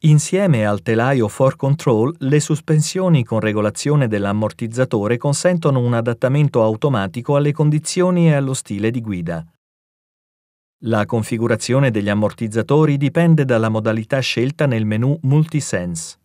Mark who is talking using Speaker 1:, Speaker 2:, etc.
Speaker 1: Insieme al telaio 4 Control, le sospensioni con regolazione dell'ammortizzatore consentono un adattamento automatico alle condizioni e allo stile di guida. La configurazione degli ammortizzatori dipende dalla modalità scelta nel menu Multisense.